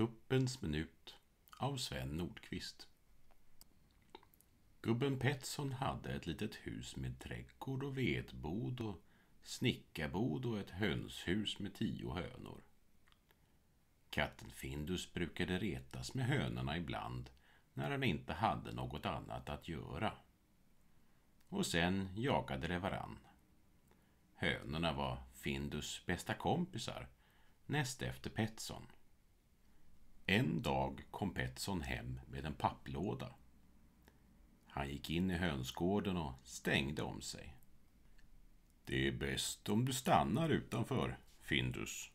Tuppens minut av Sven Nordqvist. Gubben Petsson hade ett litet hus med trädgård och vedbod och snickarbod och ett hönshus med tio hönor. Katten Findus brukade retas med hönorna ibland när han inte hade något annat att göra. Och sen jagade de varann. Hönorna var Findus bästa kompisar, näst efter Petsson. En dag kom Petson hem med en papplåda. Han gick in i hönsgården och stängde om sig. Det är bäst om du stannar utanför, Findus.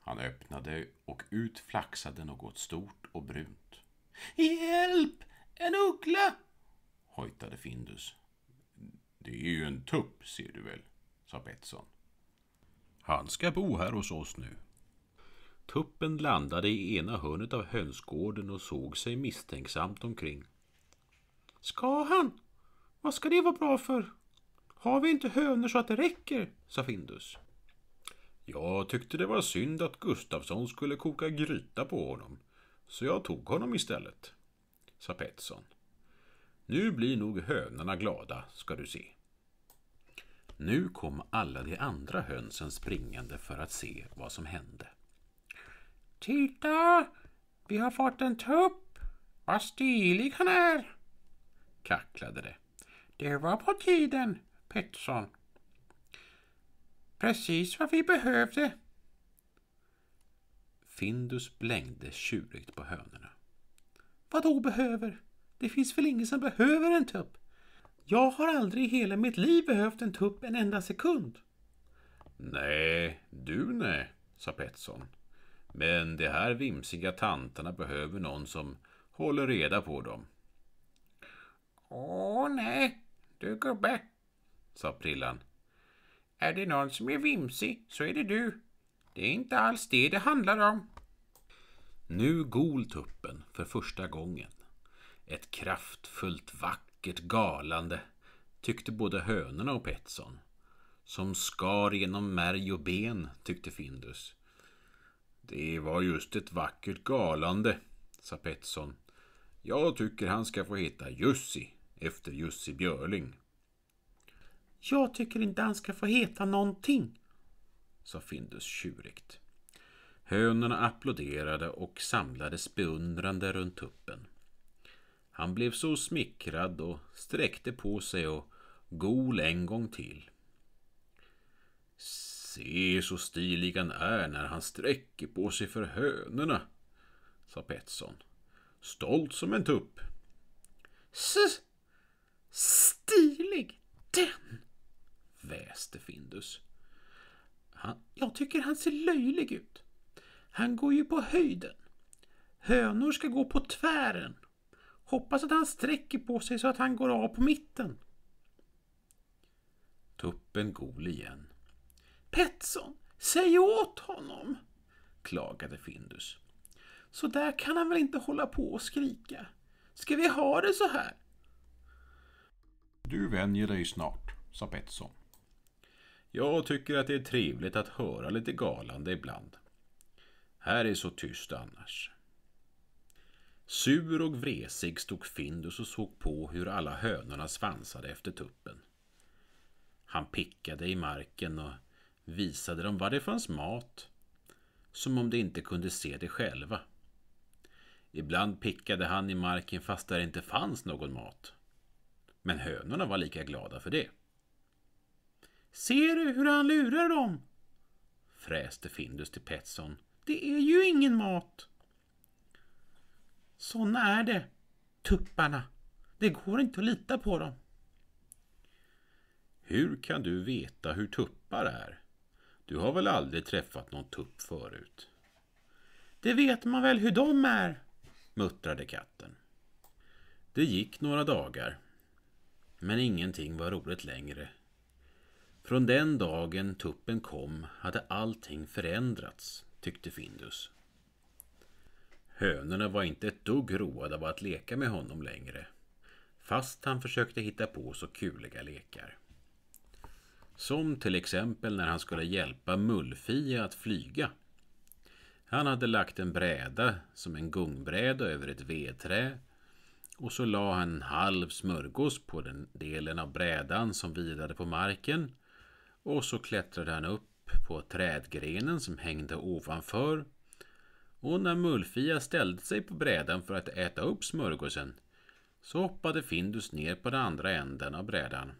Han öppnade och ut flaxade något stort och brunt. Hjälp! En uggla! hojtade Findus. Det är ju en tupp, ser du väl, sa Betsson. Han ska bo här hos oss nu, Tuppen landade i ena hörnet av hönsgården och såg sig misstänksamt omkring. Ska han? Vad ska det vara bra för? Har vi inte hönor så att det räcker? sa Findus. Jag tyckte det var synd att Gustafsson skulle koka gryta på honom, så jag tog honom istället, sa Pettersson. Nu blir nog hönorna glada, ska du se. Nu kom alla de andra hönsen springande för att se vad som hände. Titta! Vi har fått en tupp! Vad stilig han är! Kacklade det. Det var på tiden, Pettersson. Precis vad vi behövde. Findus blängde tjurigt på hönorna. Vad då behöver? Det finns väl ingen som behöver en tupp? Jag har aldrig i hela mitt liv behövt en tupp en enda sekund. Nej, du nej, sa Pettson. Men de här vimsiga tantarna behöver någon som håller reda på dem. Åh nej, du gubbe, sa Prillan. Är det någon som är vimsig så är det du. Det är inte alls det det handlar om. Nu gol tuppen för första gången. Ett kraftfullt, vackert galande tyckte både hönorna och Petson. Som skar genom märg och ben tyckte Findus. Det var just ett vackert galande, sa Pettson. Jag tycker han ska få heta Jussi efter Jussi Björling. Jag tycker inte han ska få heta någonting, sa Findus tjurigt. Hönorna applåderade och samlades beundrande runt tuppen. Han blev så smickrad och sträckte på sig och gol en gång till. Se så stilig han är när han sträcker på sig för hönorna, sa Petson. Stolt som en tupp. S stilig den, väste Findus. Han, jag tycker han ser löjlig ut. Han går ju på höjden. Hönor ska gå på tvären. Hoppas att han sträcker på sig så att han går av på mitten. Tuppen gol igen Petson, säg åt honom, klagade Findus. Så där kan han väl inte hålla på och skrika? Ska vi ha det så här? Du vänjer dig snart, sa Petson. Jag tycker att det är trevligt att höra lite galande ibland. Här är så tyst annars. Sur och vresig stod Findus och såg på hur alla hönorna svansade efter tuppen. Han pickade i marken och visade de var det fanns mat, som om de inte kunde se det själva. Ibland pickade han i marken fast där inte fanns någon mat. Men hönorna var lika glada för det. Ser du hur han lurar dem? fräste Findus till Petsson. Det är ju ingen mat! Såna är det, tupparna. Det går inte att lita på dem. Hur kan du veta hur tuppar är? Du har väl aldrig träffat någon tupp förut? Det vet man väl hur de är, muttrade katten. Det gick några dagar, men ingenting var roligt längre. Från den dagen tuppen kom hade allting förändrats, tyckte Findus. Hönorna var inte ett dugg roade av att leka med honom längre, fast han försökte hitta på så kuliga lekar. Som till exempel när han skulle hjälpa Mullfia att flyga. Han hade lagt en bräda som en gungbräda över ett vedträ och så la han en halv smörgås på den delen av brädan som vilade på marken och så klättrade han upp på trädgrenen som hängde ovanför och när Mullfia ställde sig på brädan för att äta upp smörgåsen så hoppade Findus ner på den andra änden av brädan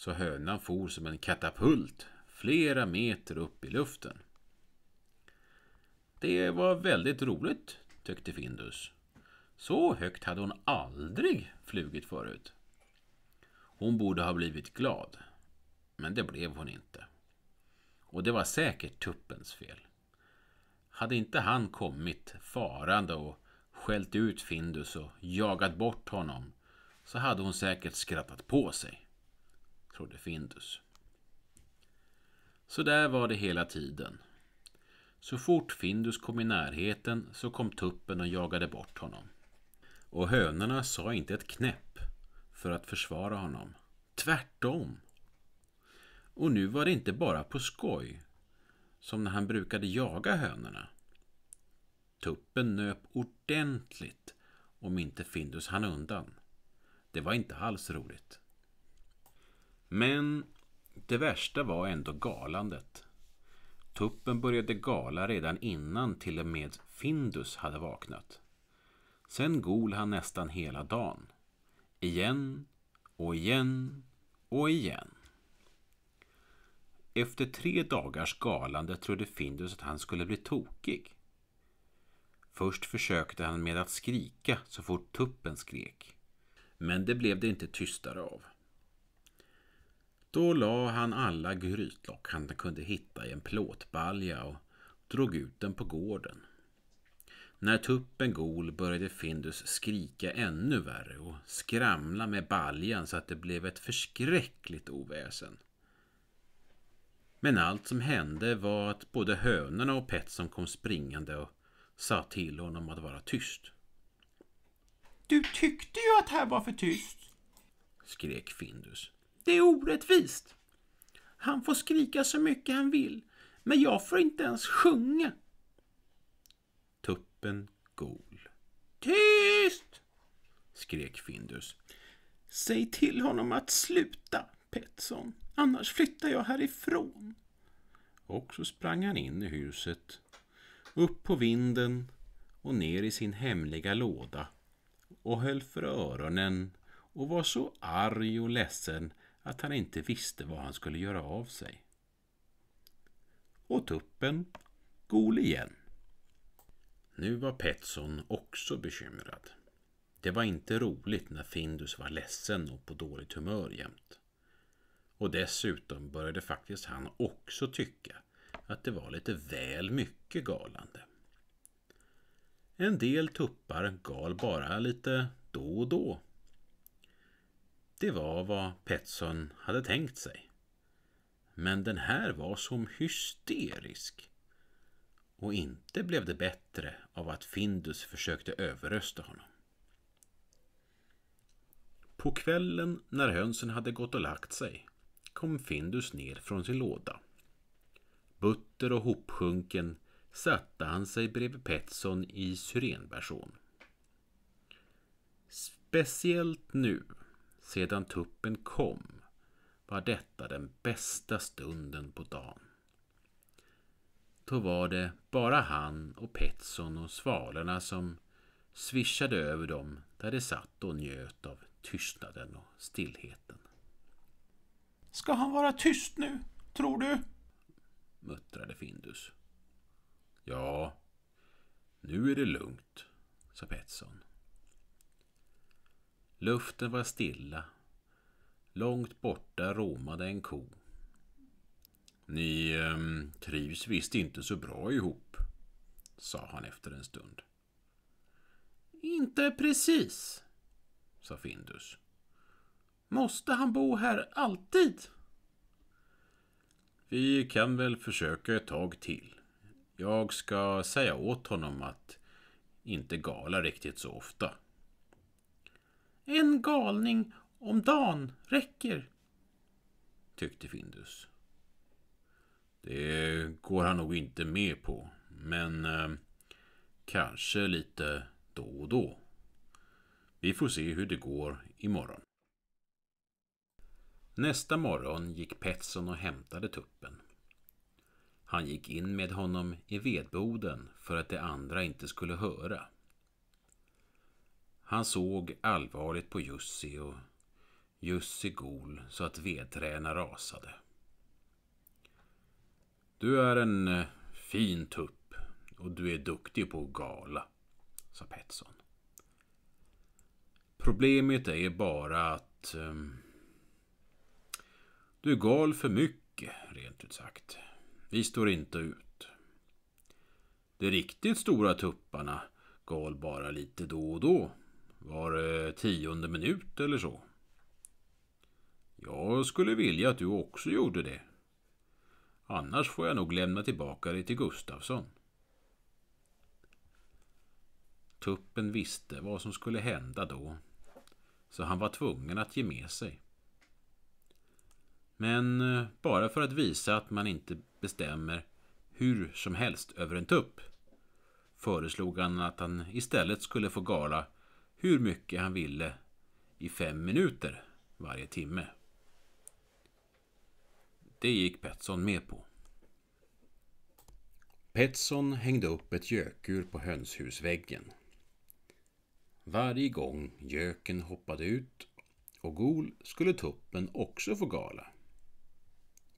så hönan for som en katapult flera meter upp i luften. Det var väldigt roligt, tyckte Findus. Så högt hade hon aldrig flugit förut. Hon borde ha blivit glad, men det blev hon inte. Och det var säkert tuppens fel. Hade inte han kommit farande och skällt ut Findus och jagat bort honom så hade hon säkert skrattat på sig trodde Findus. Så där var det hela tiden. Så fort Findus kom i närheten så kom tuppen och jagade bort honom. Och hönorna sa inte ett knäpp för att försvara honom. Tvärtom! Och nu var det inte bara på skoj, som när han brukade jaga hönorna. Tuppen nöp ordentligt om inte Findus hann undan. Det var inte alls roligt. Men det värsta var ändå galandet. Tuppen började gala redan innan till och med Findus hade vaknat. Sen gol han nästan hela dagen. Igen och igen och igen. Efter tre dagars galande trodde Findus att han skulle bli tokig. Först försökte han med att skrika så fort tuppen skrek. Men det blev det inte tystare av. Då la han alla grytlock han kunde hitta i en plåtbalja och drog ut den på gården. När tuppen gol började Findus skrika ännu värre och skramla med baljan så att det blev ett förskräckligt oväsen. Men allt som hände var att både hönorna och Petson kom springande och sa till honom att vara tyst. Du tyckte ju att här var för tyst, skrek Findus. Det är orättvist. Han får skrika så mycket han vill, men jag får inte ens sjunga. Tuppen gol. Tyst! skrek Findus. Säg till honom att sluta, Petson, annars flyttar jag härifrån. Och så sprang han in i huset, upp på vinden och ner i sin hemliga låda och höll för öronen och var så arg och ledsen att han inte visste vad han skulle göra av sig. Och tuppen gol igen. Nu var Petsson också bekymrad. Det var inte roligt när Findus var ledsen och på dåligt humör jämt. Och dessutom började faktiskt han också tycka att det var lite väl mycket galande. En del tuppar gal bara lite då och då det var vad Petson hade tänkt sig. Men den här var som hysterisk. Och inte blev det bättre av att Findus försökte överrösta honom. På kvällen när hönsen hade gått och lagt sig kom Findus ner från sin låda. Butter och hopsjunken satte han sig bredvid Petson i syrenbersån. Speciellt nu sedan tuppen kom var detta den bästa stunden på dagen. Då var det bara han och Petson och svalarna som svischade över dem där de satt och njöt av tystnaden och stillheten. Ska han vara tyst nu, tror du? muttrade Findus. Ja, nu är det lugnt, sa Petson. Luften var stilla. Långt borta romade en ko. Ni eh, trivs visst inte så bra ihop, sa han efter en stund. Inte precis, sa Findus. Måste han bo här alltid? Vi kan väl försöka ett tag till. Jag ska säga åt honom att inte gala riktigt så ofta. En galning om dagen räcker, tyckte Findus. Det går han nog inte med på, men eh, kanske lite då och då. Vi får se hur det går imorgon. Nästa morgon gick Petson och hämtade tuppen. Han gick in med honom i vedboden för att de andra inte skulle höra. Han såg allvarligt på Jussi och Jussi gol så att vedträna rasade. Du är en eh, fin tupp och du är duktig på att gala, sa Petson. Problemet är bara att um, du gal för mycket, rent ut sagt. Vi står inte ut. De riktigt stora tupparna gal bara lite då och då. Var tionde minut eller så. Jag skulle vilja att du också gjorde det. Annars får jag nog lämna tillbaka dig till Gustavsson. Tuppen visste vad som skulle hända då, så han var tvungen att ge med sig. Men eh, bara för att visa att man inte bestämmer hur som helst över en tupp föreslog han att han istället skulle få gala hur mycket han ville i fem minuter varje timme. Det gick Petson med på. Petson hängde upp ett gökur på hönshusväggen. Varje gång göken hoppade ut och Gol skulle tuppen också få gala.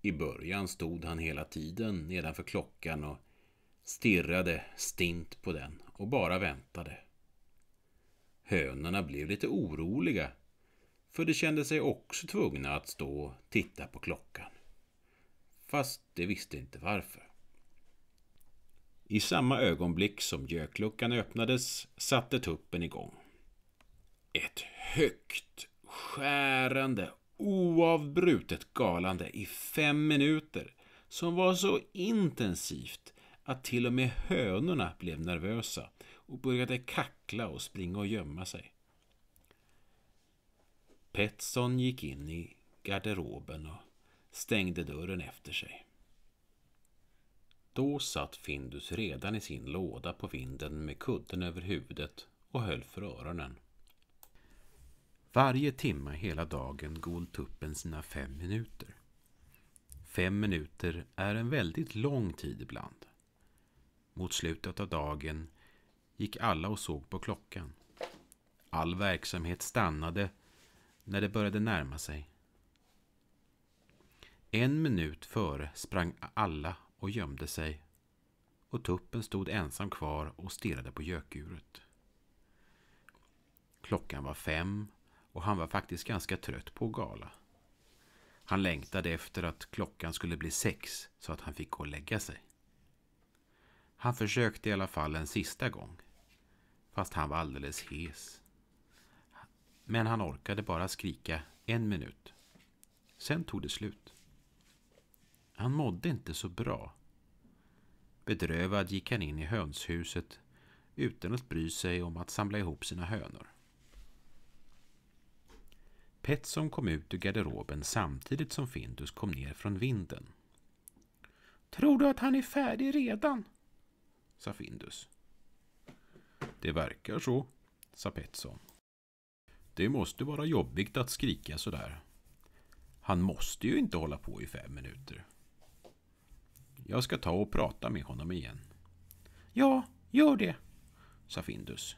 I början stod han hela tiden nedanför klockan och stirrade stint på den och bara väntade. Hönorna blev lite oroliga, för de kände sig också tvungna att stå och titta på klockan. Fast de visste inte varför. I samma ögonblick som gökluckan öppnades satte tuppen igång. Ett högt, skärande, oavbrutet galande i fem minuter som var så intensivt att till och med hönorna blev nervösa och började kackla och springa och gömma sig. Petson gick in i garderoben och stängde dörren efter sig. Då satt Findus redan i sin låda på vinden med kudden över huvudet och höll för öronen. Varje timme hela dagen gol tuppen sina fem minuter. Fem minuter är en väldigt lång tid ibland. Mot slutet av dagen gick alla och såg på klockan. All verksamhet stannade när det började närma sig. En minut före sprang alla och gömde sig och tuppen stod ensam kvar och stirrade på gökuret. Klockan var fem och han var faktiskt ganska trött på gala. Han längtade efter att klockan skulle bli sex så att han fick gå och lägga sig. Han försökte i alla fall en sista gång fast han var alldeles hes. Men han orkade bara skrika en minut. Sen tog det slut. Han mådde inte så bra. Bedrövad gick han in i hönshuset utan att bry sig om att samla ihop sina hönor. Petson kom ut ur garderoben samtidigt som Findus kom ner från vinden. Tror du att han är färdig redan? sa Findus. Det verkar så, sa Petson. Det måste vara jobbigt att skrika sådär. Han måste ju inte hålla på i fem minuter. Jag ska ta och prata med honom igen. Ja, gör det, sa Findus.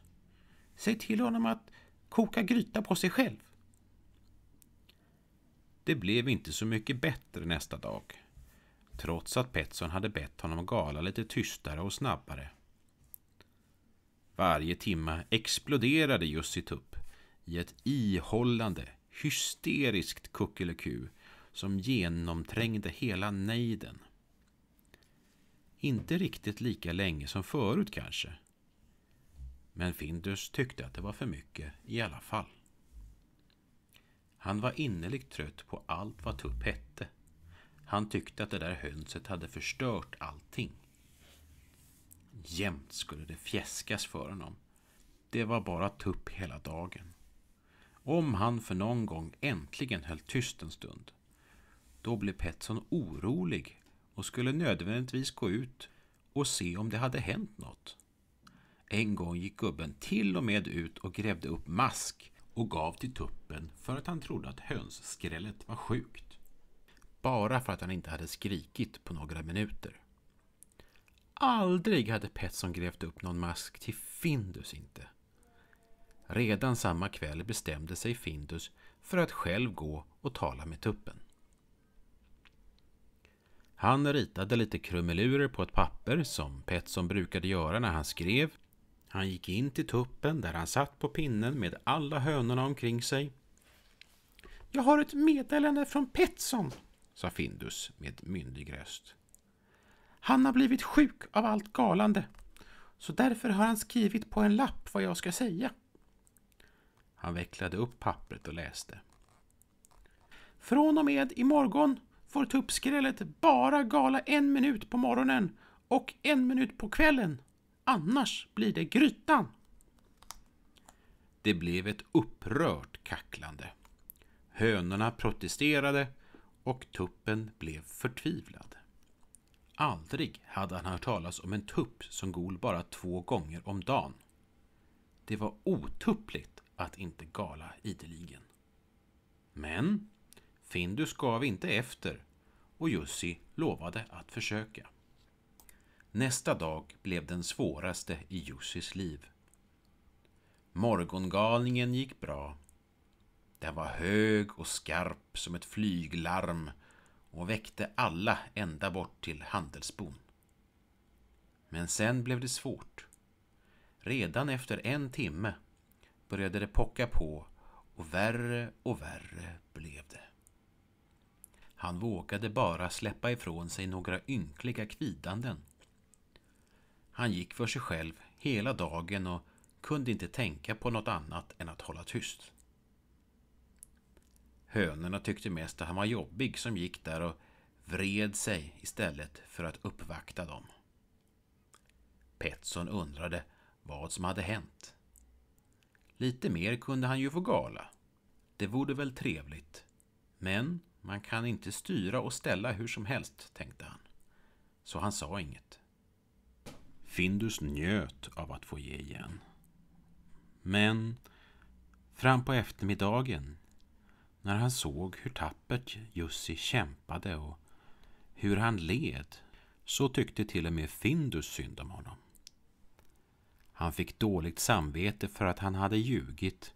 Säg till honom att koka gryta på sig själv. Det blev inte så mycket bättre nästa dag. Trots att Petson hade bett honom gala lite tystare och snabbare varje timme exploderade Jussi Tupp i ett ihållande, hysteriskt kuckeliku som genomträngde hela nejden. Inte riktigt lika länge som förut kanske. Men Findus tyckte att det var för mycket i alla fall. Han var innerligt trött på allt vad Tupp hette. Han tyckte att det där hönset hade förstört allting. Jämt skulle det fjäskas för honom. Det var bara tupp hela dagen. Om han för någon gång äntligen höll tyst en stund. Då blev Petson orolig och skulle nödvändigtvis gå ut och se om det hade hänt något. En gång gick gubben till och med ut och grävde upp mask och gav till tuppen för att han trodde att hönsskrället var sjukt. Bara för att han inte hade skrikit på några minuter. Aldrig hade Petson grävt upp någon mask till Findus inte. Redan samma kväll bestämde sig Findus för att själv gå och tala med tuppen. Han ritade lite krumelurer på ett papper som Petson brukade göra när han skrev. Han gick in till tuppen där han satt på pinnen med alla hönorna omkring sig. Jag har ett meddelande från Petson, sa Findus med myndig röst. Han har blivit sjuk av allt galande. Så därför har han skrivit på en lapp vad jag ska säga. Han vecklade upp pappret och läste. Från och med imorgon får tuppskrället bara gala en minut på morgonen och en minut på kvällen. Annars blir det grytan. Det blev ett upprört kacklande. Hönorna protesterade och tuppen blev förtvivlad. Aldrig hade han hört talas om en tupp som gol bara två gånger om dagen. Det var otuppligt att inte gala ideligen. Men Findus gav inte efter och Jussi lovade att försöka. Nästa dag blev den svåraste i Jussis liv. Morgongalningen gick bra. Den var hög och skarp som ett flyglarm och väckte alla ända bort till Handelsbon. Men sen blev det svårt. Redan efter en timme började det pocka på och värre och värre blev det. Han vågade bara släppa ifrån sig några ynkliga kvidanden. Han gick för sig själv hela dagen och kunde inte tänka på något annat än att hålla tyst. Hönorna tyckte mest att han var jobbig som gick där och vred sig istället för att uppvakta dem. Petson undrade vad som hade hänt. Lite mer kunde han ju få gala. Det vore väl trevligt. Men man kan inte styra och ställa hur som helst, tänkte han. Så han sa inget. Findus njöt av att få ge igen. Men fram på eftermiddagen när han såg hur tappert Jussi kämpade och hur han led så tyckte till och med Findus synd om honom. Han fick dåligt samvete för att han hade ljugit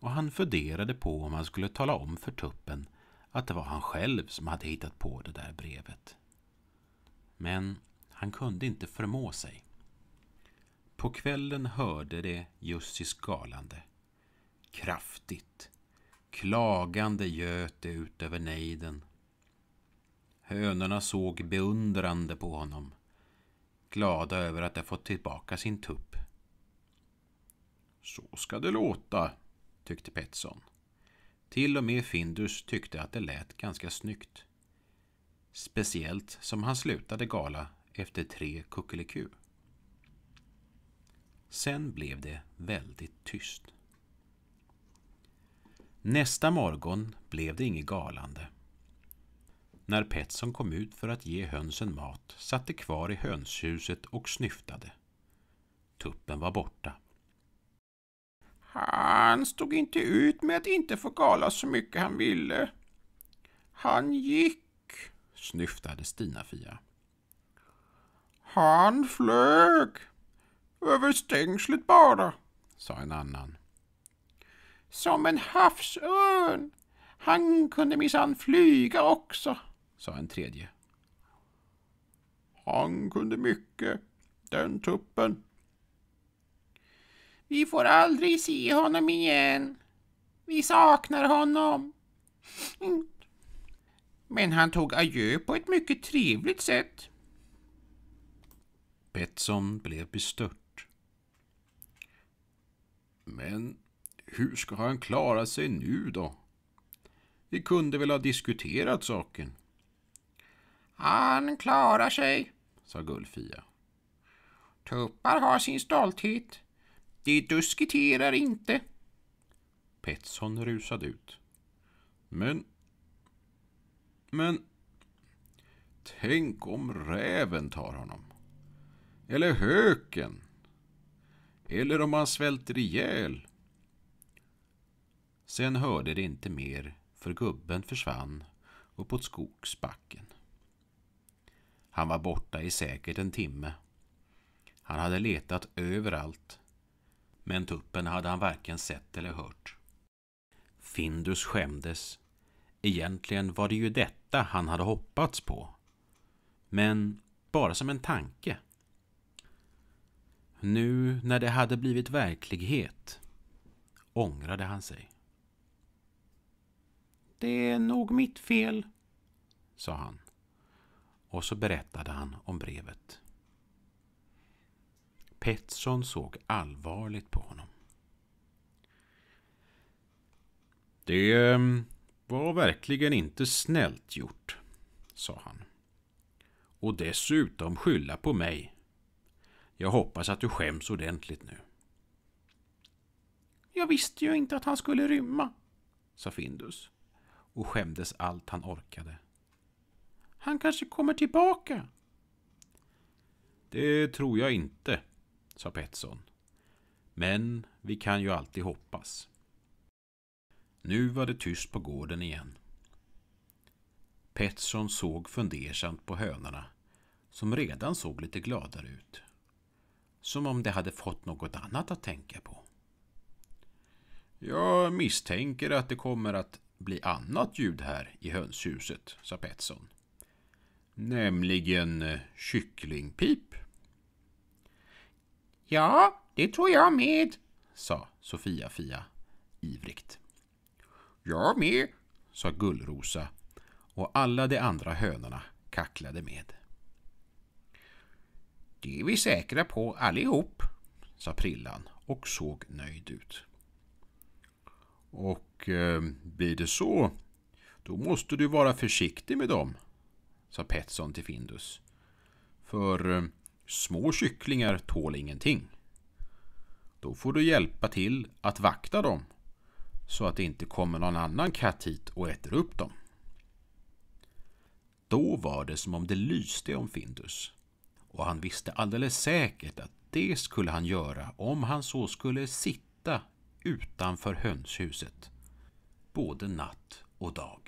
och han funderade på om han skulle tala om för tuppen att det var han själv som hade hittat på det där brevet. Men han kunde inte förmå sig. På kvällen hörde det Jussis galande. Kraftigt Klagande göt det ut över nejden. Hönorna såg beundrande på honom, glada över att ha fått tillbaka sin tupp. Så ska det låta, tyckte Petson. Till och med Findus tyckte att det lät ganska snyggt. Speciellt som han slutade gala efter tre kuckeliku. Sen blev det väldigt tyst. Nästa morgon blev det inget galande. När Petson kom ut för att ge hönsen mat satt de kvar i hönshuset och snyftade. Tuppen var borta. Han stod inte ut med att inte få gala så mycket han ville. Han gick, snyftade Stina-Fia. Han flög, över stängslet bara, sa en annan. Som en havsörn. Han kunde minsann flyga också, sa en tredje. Han kunde mycket, den tuppen. Vi får aldrig se honom igen. Vi saknar honom. Men han tog adjö på ett mycket trevligt sätt. Betsson blev bestört. Men hur ska han klara sig nu då? Vi kunde väl ha diskuterat saken? Han klarar sig, sa Gullfia. Tuppar har sin stolthet. De diskuterar inte. Petsson rusade ut. Men... Men... Tänk om räven tar honom. Eller höken. Eller om han svälter ihjäl. Sen hörde det inte mer, för gubben försvann uppåt skogsbacken. Han var borta i säkert en timme. Han hade letat överallt, men tuppen hade han varken sett eller hört. Findus skämdes. Egentligen var det ju detta han hade hoppats på. Men bara som en tanke. Nu när det hade blivit verklighet ångrade han sig. Det är nog mitt fel, sa han. Och så berättade han om brevet. Petson såg allvarligt på honom. Det ehm, var verkligen inte snällt gjort, sa han. Och dessutom skylla på mig. Jag hoppas att du skäms ordentligt nu. Jag visste ju inte att han skulle rymma, sa Findus och skämdes allt han orkade. Han kanske kommer tillbaka? Det tror jag inte, sa Petson. Men vi kan ju alltid hoppas. Nu var det tyst på gården igen. Petson såg fundersamt på hönorna, som redan såg lite gladare ut. Som om de hade fått något annat att tänka på. Jag misstänker att det kommer att bli annat ljud här i hönshuset, sa Petson. Nämligen eh, kycklingpip. Ja, det tror jag med, sa Sofia-Fia ivrigt. Jag med, sa Gullrosa och alla de andra hönorna kacklade med. Det är vi säkra på allihop, sa Prillan och såg nöjd ut. Och eh, blir det så, då måste du vara försiktig med dem, sa Petson till Findus. För eh, små kycklingar tål ingenting. Då får du hjälpa till att vakta dem så att det inte kommer någon annan katt hit och äter upp dem. Då var det som om det lyste om Findus och han visste alldeles säkert att det skulle han göra om han så skulle sitta utanför hönshuset, både natt och dag.